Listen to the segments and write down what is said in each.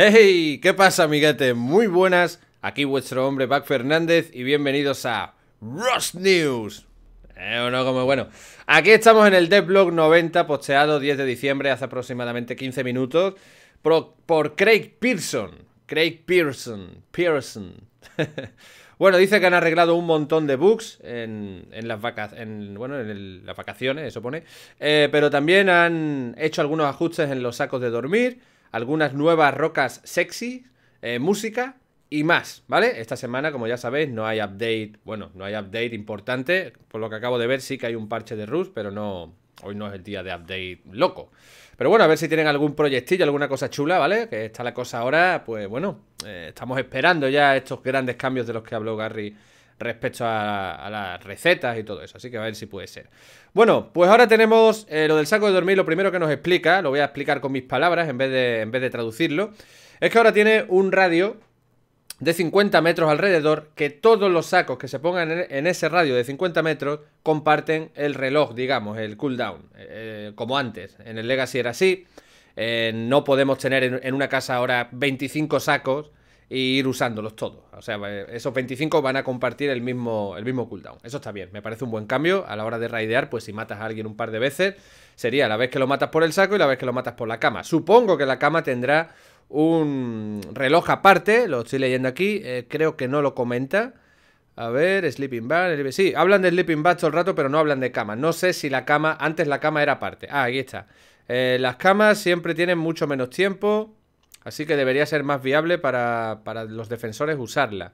¡Hey! ¿Qué pasa, amiguete? Muy buenas. Aquí vuestro hombre, Back Fernández, y bienvenidos a Ross News. Eh, o no, como bueno. Aquí estamos en el Devlog 90, posteado 10 de diciembre, hace aproximadamente 15 minutos, por, Craig Pearson. Craig Pearson. Pearson. bueno, dice que han arreglado un montón de bugs en, las, bueno, en las vacaciones, eso pone. Eh, pero también han hecho algunos ajustes en los sacos de dormir algunas nuevas rocas sexy, eh, música y más, ¿vale? Esta semana, como ya sabéis, no hay update, bueno, no hay update importante, por lo que acabo de ver sí que hay un parche de rus pero no, hoy no es el día de update loco. Pero bueno, a ver si tienen algún proyectillo, alguna cosa chula, ¿vale? Que está la cosa ahora, pues bueno, eh, estamos esperando ya estos grandes cambios de los que habló Gary respecto a, las recetas y todo eso. Así que a ver si puede ser. Bueno, pues ahora tenemos eh, lo del saco de dormir. Lo primero que nos explica, lo voy a explicar con mis palabras en vez de, en vez de traducirlo, es que ahora tiene un radio de 50 metros alrededor, que todos los sacos que se pongan en ese radio de 50 metros comparten el reloj, digamos, el cooldown, eh, eh, como antes. En el Legacy era así. no podemos tener en, en, una casa ahora 25 sacos y e ir usándolos todos. O sea, eh, esos 25 van a compartir el mismo, el mismo cooldown. Eso está bien, me parece un buen cambio. A la hora de raidear, pues si matas a alguien un par de veces, sería la vez que lo matas por el saco y la vez que lo matas por la cama. Supongo que la cama tendrá un reloj aparte, lo estoy leyendo aquí, eh, creo que no lo comenta. A ver, sleeping bag, sí, hablan de sleeping bag todo el rato, pero no hablan de cama. No sé si la cama, antes la cama era aparte. Ah, aquí está. Eh, las camas siempre tienen mucho menos tiempo. Así que debería ser más viable para, los defensores usarla.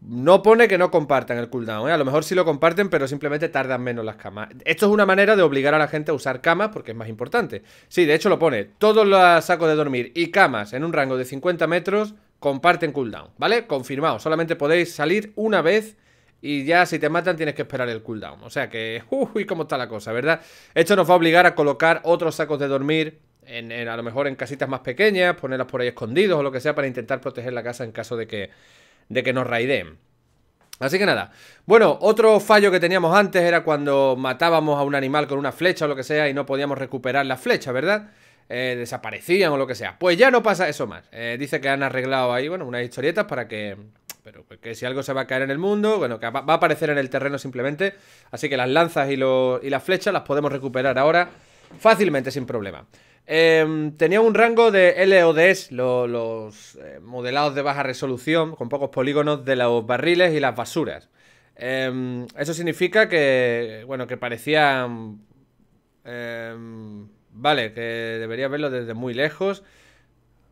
No pone que no compartan el cooldown, ¿eh? A lo mejor sí lo comparten, pero simplemente tardan menos las camas. Esto es una manera de obligar a la gente a usar camas porque es más importante. Sí, de hecho lo pone. Todos los sacos de dormir y camas en un rango de 50 metros comparten cooldown, ¿vale? Confirmado. Solamente podéis salir una vez y ya si te matan tienes que esperar el cooldown. O sea que, uy, cómo está la cosa, ¿verdad? Esto nos va a obligar a colocar otros sacos de dormir a lo mejor en casitas más pequeñas, ponerlas por ahí escondidos o lo que sea para intentar proteger la casa en caso de que, de que nos raideen. Así que nada. Bueno, otro fallo que teníamos antes era cuando matábamos a un animal con una flecha o lo que sea y no podíamos recuperar la flecha, ¿verdad? Eh, desaparecían o lo que sea. Pues ya no pasa eso más. Eh, dice que han arreglado ahí, bueno, unas historietas para que... Pero que si algo se va a caer en el mundo, bueno, que va a aparecer en el terreno simplemente. Así que las lanzas y, y las flechas las podemos recuperar ahora fácilmente, sin problema. Em, tenía un rango de LODs, los eh, modelados de baja resolución, con pocos polígonos de los barriles y las basuras. Em, eso significa que, bueno, que parecían... Em, vale, que debería verlo desde muy lejos.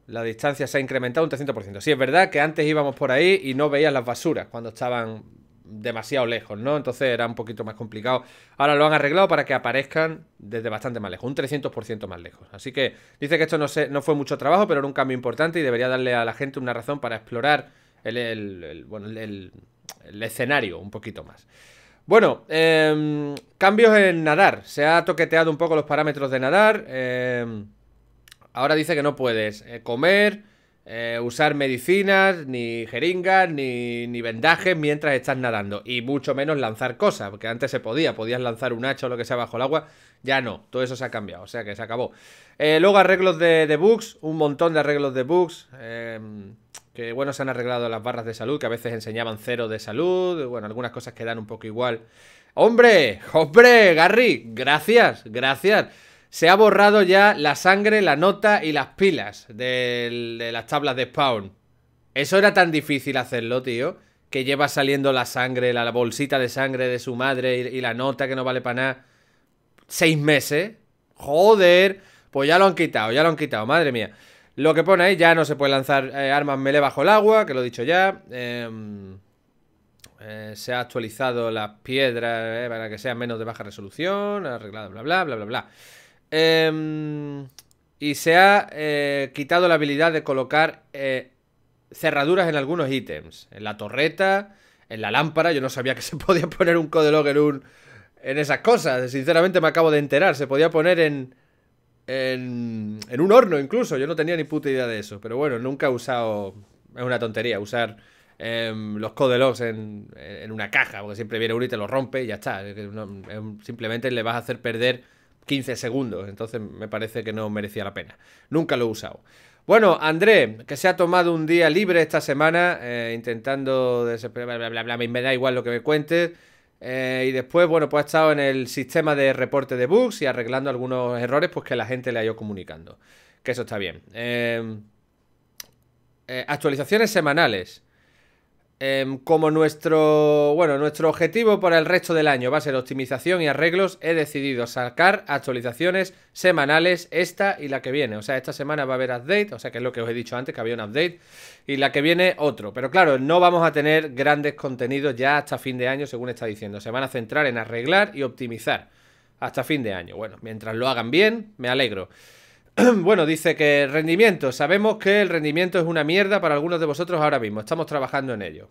La distancia se ha incrementado un 300%. Sí, es verdad que antes íbamos por ahí y no veías las basuras cuando estaban demasiado lejos, ¿no? Entonces era un poquito más complicado. Ahora lo han arreglado para que aparezcan desde bastante más lejos, un 300% más lejos. Así que dice que esto no, fue mucho trabajo, pero era un cambio importante y debería darle a la gente una razón para explorar el, escenario un poquito más. Bueno, em, cambios en nadar. Se ha toqueteado un poco los parámetros de nadar. Em, ahora dice que no puedes eh, comer eh, usar medicinas, ni jeringas, ni, vendajes mientras estás nadando. Y mucho menos lanzar cosas, porque antes se podía, podías lanzar un hacha o lo que sea bajo el agua. Ya no, todo eso se ha cambiado, o sea que se acabó. Eh, luego arreglos de, de, bugs, un montón de arreglos de bugs. Eh, que bueno, se han arreglado las barras de salud, que a veces enseñaban cero de salud. Bueno, algunas cosas quedan un poco igual. ¡Hombre! ¡Hombre! ¡Garry! ¡Gracias! ¡Gracias! se ha borrado ya la sangre, la nota y las pilas de las tablas de spawn. Eso era tan difícil hacerlo, tío. Que lleva saliendo la sangre, la, bolsita de sangre de su madre y, la nota que no vale para nada. Seis meses. Joder. Pues ya lo han quitado, ya lo han quitado, madre mía. Lo que pone ahí, ya no se puede lanzar eh, armas melee bajo el agua, que lo he dicho ya. Em, eh, se ha actualizado las piedras eh, para que sean menos de baja resolución, arreglado, bla, bla, bla, bla, bla. Em, y se ha eh, quitado la habilidad de colocar eh, cerraduras en algunos ítems. En la torreta, en la lámpara. Yo no sabía que se podía poner un codelog en un... En esas cosas. Sinceramente me acabo de enterar. Se podía poner en... En, un horno incluso. Yo no tenía ni puta idea de eso. Pero bueno, nunca he usado... Es una tontería usar em, los codelogs en, en una caja. Porque siempre viene uno y te lo rompe y ya está. simplemente le vas a hacer perder 15 segundos, entonces me parece que no merecía la pena. Nunca lo he usado. Bueno, André, que se ha tomado un día libre esta semana, eh, intentando desesperar, bla, bla, bla, me da igual lo que me cuente, eh, y después, bueno, pues ha estado en el sistema de reporte de bugs y arreglando algunos errores, pues que la gente le ha ido comunicando. Que eso está bien. Eh, actualizaciones semanales. Em, como nuestro, bueno, nuestro objetivo para el resto del año va a ser optimización y arreglos, he decidido sacar actualizaciones semanales esta y la que viene. O sea, esta semana va a haber update, o sea, que es lo que os he dicho antes, que había un update, y la que viene otro. Pero claro, no vamos a tener grandes contenidos ya hasta fin de año, según está diciendo. Se van a centrar en arreglar y optimizar hasta fin de año. Bueno, mientras lo hagan bien, me alegro. bueno, dice que rendimiento. Sabemos que el rendimiento es una mierda para algunos de vosotros ahora mismo. Estamos trabajando en ello.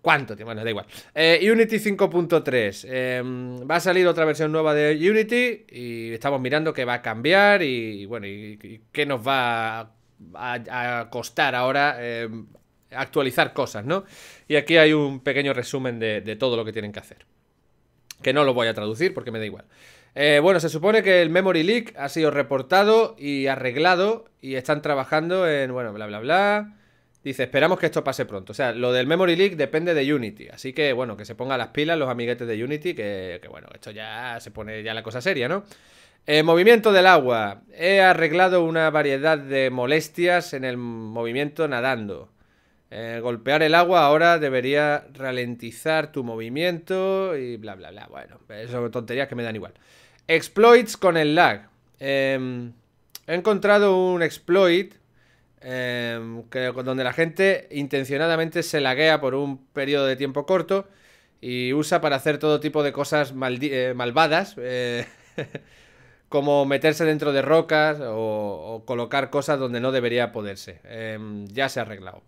¿Cuánto tiempo? Bueno, da igual. Eh, Unity 5.3. Em, va a salir otra versión nueva de Unity y estamos mirando qué va a cambiar y, bueno, y, qué nos va a, costar ahora em, actualizar cosas, ¿no? Y aquí hay un pequeño resumen de, de todo lo que tienen que hacer. Que no lo voy a traducir porque me da igual. Eh, bueno, se supone que el memory leak ha sido reportado y arreglado y están trabajando en, bueno, bla, bla, bla. Dice, esperamos que esto pase pronto. O sea, lo del memory leak depende de Unity. Así que, bueno, que se pongan las pilas los amiguetes de Unity, que, bueno, esto ya se pone ya la cosa seria, ¿no? Eh, movimiento del agua. He arreglado una variedad de molestias en el movimiento nadando. Eh, golpear el agua ahora debería ralentizar tu movimiento y bla, bla, bla. Bueno, son tonterías que me dan igual. Exploits con el lag. Em, he encontrado un exploit em, donde la gente intencionadamente se laguea por un periodo de tiempo corto y usa para hacer todo tipo de cosas eh, malvadas, eh, como meterse dentro de rocas o, o, colocar cosas donde no debería poderse. Em, ya se ha arreglado.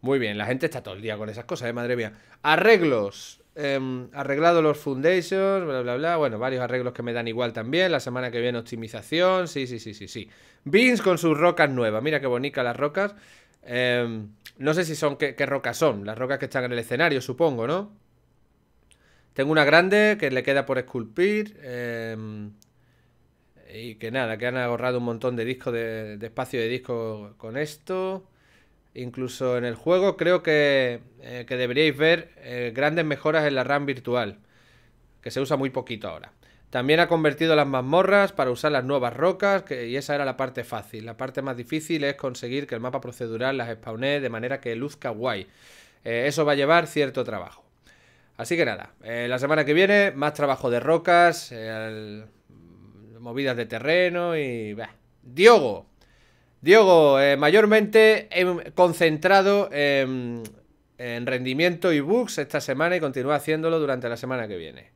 Muy bien, la gente está todo el día con esas cosas, ¿eh? madre mía. Arreglos. Em, arreglado los foundations, bla, bla, bla. Bueno, varios arreglos que me dan igual también. La semana que viene optimización. Sí, sí, sí, sí, sí. Beans con sus rocas nuevas. Mira qué bonitas las rocas. Em, no sé si son qué, rocas son. Las rocas que están en el escenario, supongo, ¿no? Tengo una grande que le queda por esculpir. Em, y que nada, que han ahorrado un montón de disco de, de espacio de disco con esto. Incluso en el juego creo que, eh, deberíais ver eh, grandes mejoras en la RAM virtual, que se usa muy poquito ahora. También ha convertido las mazmorras para usar las nuevas rocas, y esa era la parte fácil. La parte más difícil es conseguir que el mapa procedural las spawnee de manera que luzca guay. Eh, eso va a llevar cierto trabajo. Así que nada, la semana que viene más trabajo de rocas, movidas de terreno y... Diogo, Diego, eh, mayormente he em, concentrado em, en, rendimiento y bugs esta semana y continúa haciéndolo durante la semana que viene.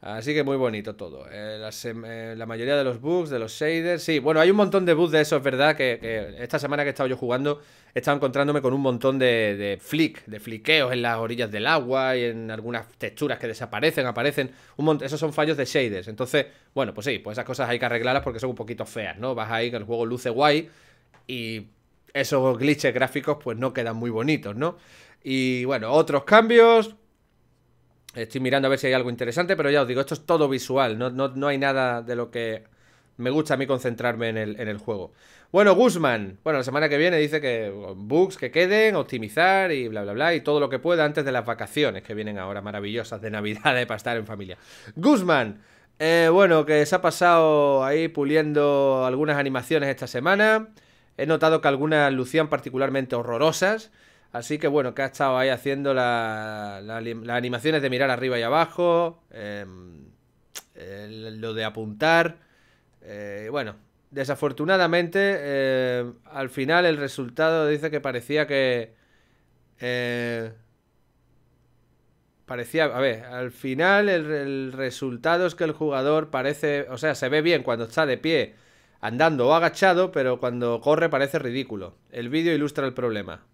Así que muy bonito todo. Eh, eh, la, mayoría de los bugs, de los shaders. Sí, bueno, hay un montón de bugs de eso, verdad. Que, esta semana que he estado yo jugando, he estado encontrándome con un montón de, de flick, de fliqueos en las orillas del agua y en algunas texturas que desaparecen, aparecen. Un esos son fallos de shaders. Entonces, bueno, pues sí, pues esas cosas hay que arreglarlas porque son un poquito feas, ¿no? Vas ahí que el juego luce guay y esos glitches gráficos pues no quedan muy bonitos, ¿no? Y bueno, otros cambios. Estoy mirando a ver si hay algo interesante, pero ya os digo, esto es todo visual, no, hay nada de lo que me gusta a mí concentrarme en el, juego. Bueno, Guzmán, bueno, la semana que viene dice que bugs que queden, optimizar y bla, bla, bla, y todo lo que pueda antes de las vacaciones que vienen ahora maravillosas de Navidad de para estar en familia. Guzmán, eh, bueno, que se ha pasado ahí puliendo algunas animaciones esta semana. He notado que algunas lucían particularmente horrorosas. Así que bueno, que ha estado ahí haciendo las animaciones de mirar arriba y abajo, em, lo de apuntar. Eh, bueno, desafortunadamente, em, al final el resultado dice que parecía que. Eh, parecía. A ver, al final el, el resultado es que el jugador parece. O sea, se ve bien cuando está de pie andando o agachado, pero cuando corre parece ridículo. El vídeo ilustra el problema.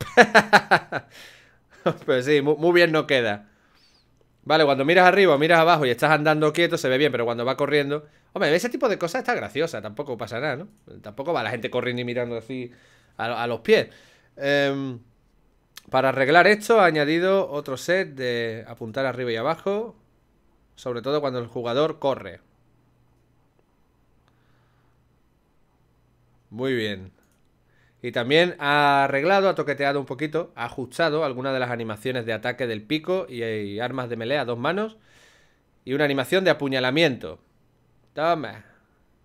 pues sí, muy, bien no queda. Vale, cuando miras arriba o miras abajo y estás andando quieto se ve bien, pero cuando va corriendo... Hombre, ese tipo de cosas está graciosa, tampoco pasa nada, ¿no? Tampoco va la gente corriendo y mirando así a, los pies. Em, para arreglar esto ha añadido otro set de apuntar arriba y abajo, sobre todo cuando el jugador corre. Muy bien. Y también ha arreglado, ha toqueteado un poquito, ha ajustado algunas de las animaciones de ataque del pico y, armas de melee a dos manos. Y una animación de apuñalamiento. Toma.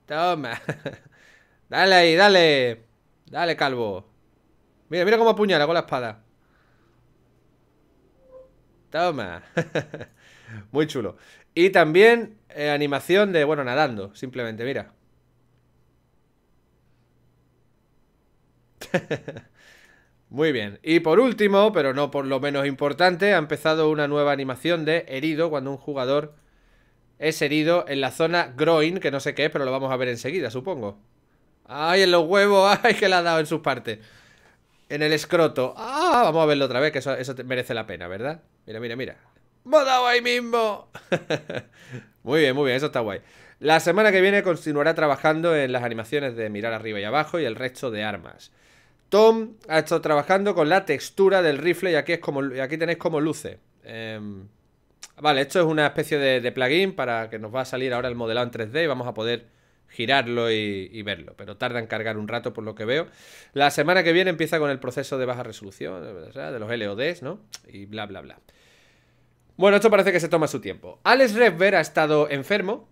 Toma. dale ahí, dale. Dale, calvo. Mira, mira cómo apuñala con la espada. Toma. Muy chulo. Y también eh, animación de, bueno, nadando, simplemente, mira. Muy bien. Y por último, pero no por lo menos importante, ha empezado una nueva animación de herido cuando un jugador es herido en la zona groin, que no sé qué es, pero lo vamos a ver enseguida, supongo. ¡Ay, en los huevos! ¡Ay, que le ha dado en sus partes! En el escroto. ¡Ah! Vamos a verlo otra vez, que eso merece la pena, ¿verdad? Mira, mira, mira moda ahí mismo! muy bien, muy bien, eso está guay. La semana que viene continuará trabajando en las animaciones de mirar arriba y abajo y el resto de armas. Tom ha estado trabajando con la textura del rifle y aquí, es como, aquí tenéis como luce. Em, vale, esto es una especie de, plugin para que nos va a salir ahora el modelado en 3D y vamos a poder girarlo y, y, verlo. Pero tarda en cargar un rato por lo que veo. La semana que viene empieza con el proceso de baja resolución, de los LODs, ¿no? Y bla, bla, bla. Bueno, esto parece que se toma su tiempo. Alex Redver ha estado enfermo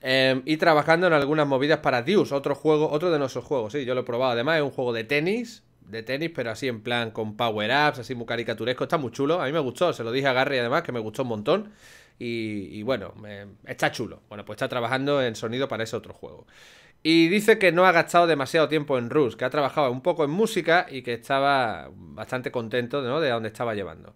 em, y trabajando en algunas movidas para Deus, otro juego, otro de nuestros juegos, sí, yo lo he probado. Además, es un juego de tenis, de tenis, pero así en plan con power-ups, así muy caricaturesco, está muy chulo. A mí me gustó, se lo dije a Garry, además, que me gustó un montón. Y, bueno, está chulo. Bueno, pues está trabajando en sonido para ese otro juego. Y dice que no ha gastado demasiado tiempo en Rus, que ha trabajado un poco en música y que estaba bastante contento ¿no? de a dónde estaba llevando.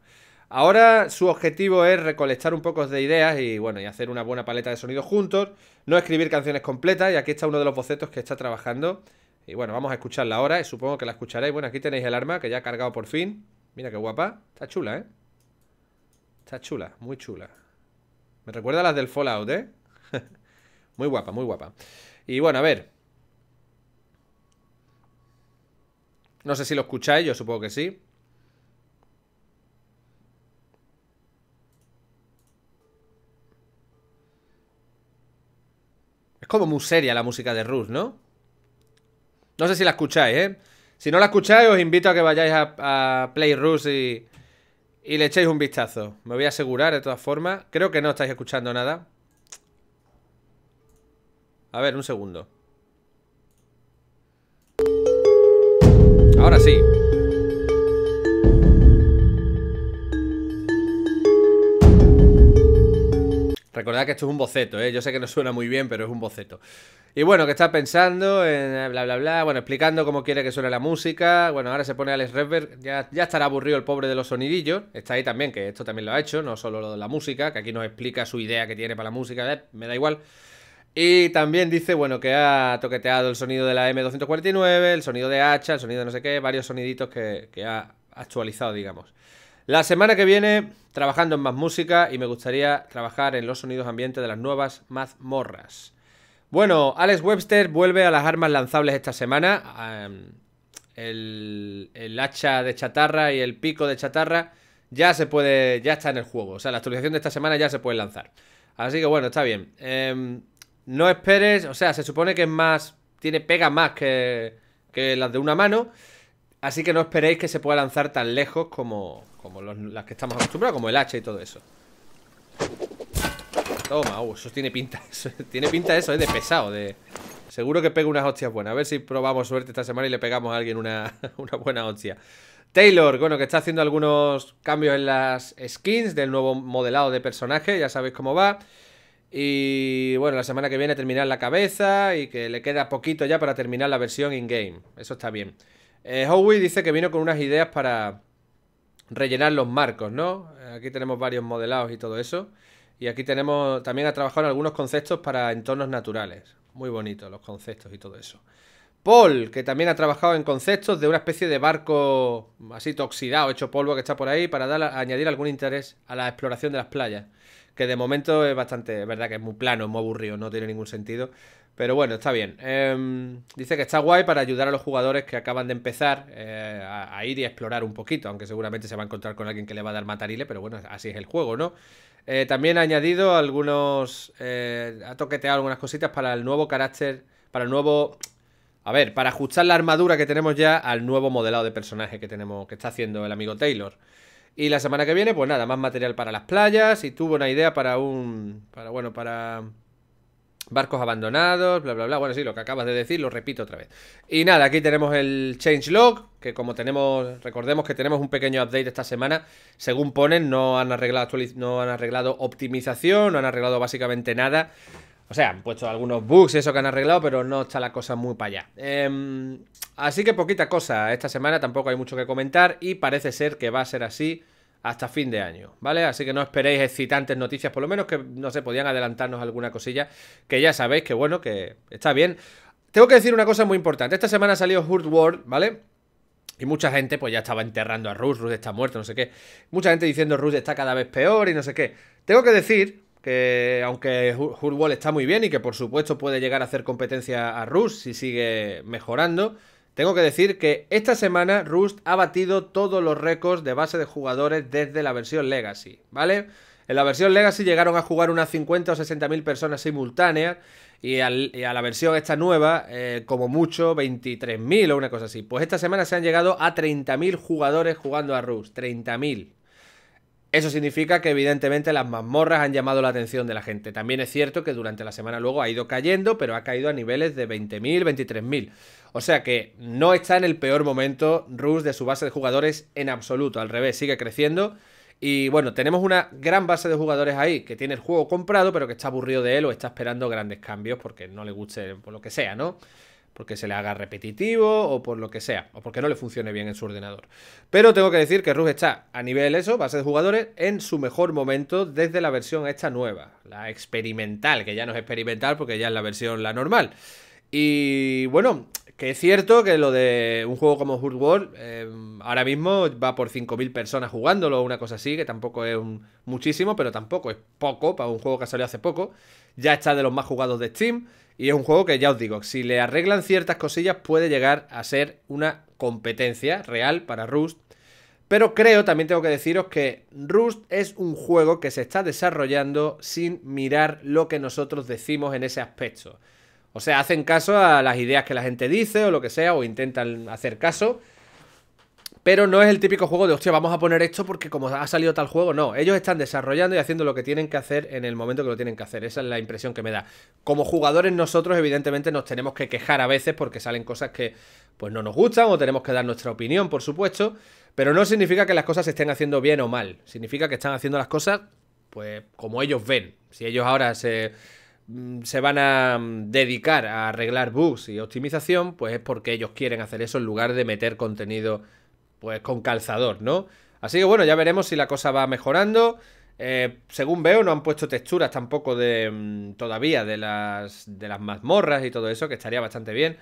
Ahora su objetivo es recolectar un poco de ideas y bueno, y hacer una buena paleta de sonidos juntos, no escribir canciones completas, y aquí está uno de los bocetos que está trabajando. Y bueno, vamos a escucharla ahora, y supongo que la escucharéis. Bueno, aquí tenéis el arma que ya ha cargado por fin. Mira qué guapa, está chula, ¿eh? Está chula, muy chula. Me recuerda a las del Fallout, ¿eh? muy guapa, muy guapa. Y bueno, a ver. No sé si lo escucháis, yo supongo que sí. como muy seria la música de Rus, ¿no? No sé si la escucháis, ¿eh? Si no la escucháis, os invito a que vayáis a, Play Rus y, y le echéis un vistazo. Me voy a asegurar, de todas formas. Creo que no estáis escuchando nada. A ver, un segundo. Ahora sí. Recordad que esto es un boceto, ¿eh? Yo sé que no suena muy bien, pero es un boceto. Y bueno, que está pensando en eh, bla, bla, bla. Bueno, explicando cómo quiere que suene la música. Bueno, ahora se pone Alex Redberg. Ya, ya estará aburrido el pobre de los sonidillos. Está ahí también, que esto también lo ha hecho. No solo lo de la música, que aquí nos explica su idea que tiene para la música. me da igual. Y también dice, bueno, que ha toqueteado el sonido de la M249, el sonido de hacha, el sonido de no sé qué, varios soniditos que ha actualizado, digamos. La semana que viene trabajando en más música y me gustaría trabajar en los sonidos ambientes de las nuevas mazmorras. Bueno, Alex Webster vuelve a las armas lanzables esta semana. el, hacha de chatarra y el pico de chatarra ya se puede, ya está en el juego. O sea, la actualización de esta semana ya se puede lanzar. Así que bueno, está bien. Em, no esperes, o sea, se supone que es más, tiene pega más que, que las de una mano. Así que no esperéis que se pueda lanzar tan lejos como, las que estamos acostumbrados, como el hacha y todo eso. Toma, uh, eso tiene pinta. tiene pinta eso, es de pesado. Seguro que pega unas hostias buenas. A ver si probamos suerte esta semana y le pegamos a alguien una, una buena hostia. Taylor, bueno, que está haciendo algunos cambios en las skins del nuevo modelado de personaje, ya sabéis cómo va. Y bueno, la semana que viene terminar la cabeza y que le queda poquito ya para terminar la versión in-game. Eso está bien. Eh, Howie dice que vino con unas ideas para rellenar los marcos, ¿no? Aquí tenemos varios modelados y todo eso. Y aquí tenemos, también ha trabajado en algunos conceptos para entornos naturales. Muy bonitos los conceptos y todo eso. Paul, que también ha trabajado en conceptos de una especie de barco así toxidado, hecho polvo que está por ahí, para dar, añadir algún interés a la exploración de las playas. Que de momento es bastante, es verdad que es muy plano, muy aburrido, no tiene ningún sentido. Pero bueno, está bien. Em, dice que está guay para ayudar a los jugadores que acaban de empezar eh, a, ir y a explorar un poquito, aunque seguramente se va a encontrar con alguien que le va a dar matarile, pero bueno, así es el juego, ¿no? Eh, también ha añadido algunos. Eh, ha toqueteado algunas cositas para el nuevo carácter. Para el nuevo. A ver, para ajustar la armadura que tenemos ya al nuevo modelado de personaje que tenemos, que está haciendo el amigo Taylor. Y la semana que viene, pues nada, más material para las playas. Y tuvo una idea para un. Para, bueno, para Barcos abandonados, bla, bla, bla. Bueno, sí, lo que acabas de decir, lo repito otra vez. Y nada, aquí tenemos el changelog, que como tenemos, recordemos que tenemos un pequeño update esta semana. Según ponen, no han arreglado, no han arreglado optimización, no han arreglado básicamente nada. O sea, han puesto algunos bugs y eso que han arreglado, pero no está la cosa muy para allá. Em, así que poquita cosa. Esta semana tampoco hay mucho que comentar y parece ser que va a ser así hasta fin de año, ¿vale? Así que no esperéis excitantes noticias, por lo menos que no se sé, podían adelantarnos alguna cosilla, que ya sabéis que bueno, que está bien. Tengo que decir una cosa muy importante, esta semana salió salido Hurt World, ¿vale? Y mucha gente pues ya estaba enterrando a Rush, Rus está muerto, no sé qué. Mucha gente diciendo Rush está cada vez peor y no sé qué. Tengo que decir que aunque Hurt World está muy bien y que por supuesto puede llegar a hacer competencia a Rush si sigue mejorando, tengo que decir que esta semana Rust ha batido todos los récords de base de jugadores desde la versión Legacy, ¿vale? En la versión Legacy llegaron a jugar unas 50 o 60 mil personas simultáneas y, a la versión esta nueva, eh, como mucho, 23.000 o una cosa así. Pues esta semana se han llegado a 30.000 jugadores jugando a Rust, 30.000. Eso significa que evidentemente las mazmorras han llamado la atención de la gente. También es cierto que durante la semana luego ha ido cayendo, pero ha caído a niveles de 20.000, 23.000. O sea que no está en el peor momento Rus de su base de jugadores en absoluto. Al revés, sigue creciendo. Y bueno, tenemos una gran base de jugadores ahí que tiene el juego comprado, pero que está aburrido de él o está esperando grandes cambios porque no le guste por lo que sea, ¿no? porque se le haga repetitivo o por lo que sea, o porque no le funcione bien en su ordenador. Pero tengo que decir que Rug está a nivel eso, base de jugadores, en su mejor momento desde la versión esta nueva, la experimental, que ya no es experimental porque ya es la versión la normal. Y bueno, que es cierto que lo de un juego como Hurt World em, ahora mismo va por 5.000 personas jugándolo o una cosa así, que tampoco es muchísimo, pero tampoco es poco para un juego que salió hace poco. Ya está de los más jugados de Steam. Y es un juego que ya os digo, si le arreglan ciertas cosillas puede llegar a ser una competencia real para Rust. Pero creo, también tengo que deciros que Rust es un juego que se está desarrollando sin mirar lo que nosotros decimos en ese aspecto. O sea, hacen caso a las ideas que la gente dice o lo que sea, o intentan hacer caso, pero no es el típico juego de, hostia, vamos a poner esto porque como ha salido tal juego, no. Ellos están desarrollando y haciendo lo que tienen que hacer en el momento que lo tienen que hacer. Esa es la impresión que me da. Como jugadores nosotros evidentemente nos tenemos que quejar a veces porque salen cosas que pues no nos gustan o tenemos que dar nuestra opinión, por supuesto. Pero no significa que las cosas se estén haciendo bien o mal. Significa que están haciendo las cosas pues como ellos ven. Si ellos ahora se mm, se van a mm, dedicar a arreglar bugs y optimización, pues es porque ellos quieren hacer eso en lugar de meter contenido pues con calzador, ¿no? Así que bueno, ya veremos si la cosa va mejorando. Eh, según veo, no han puesto texturas tampoco de mm, todavía de las, de las mazmorras y todo eso, que estaría bastante bien.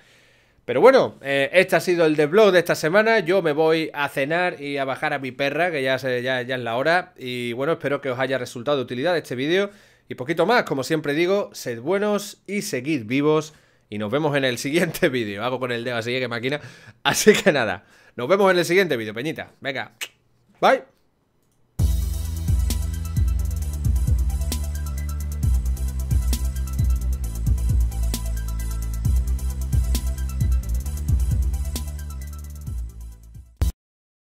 Pero bueno, eh, este ha sido el blog de esta semana. Yo me voy a cenar y a bajar a mi perra, que ya, ya, ya es la hora. Y bueno, espero que os haya resultado de utilidad este vídeo. Y poquito más, como siempre digo, sed buenos y seguid vivos. Y nos vemos en el siguiente vídeo. Hago con el dedo así que máquina. Así que nada. Nos vemos en el siguiente vídeo, Peñita. Venga, bye.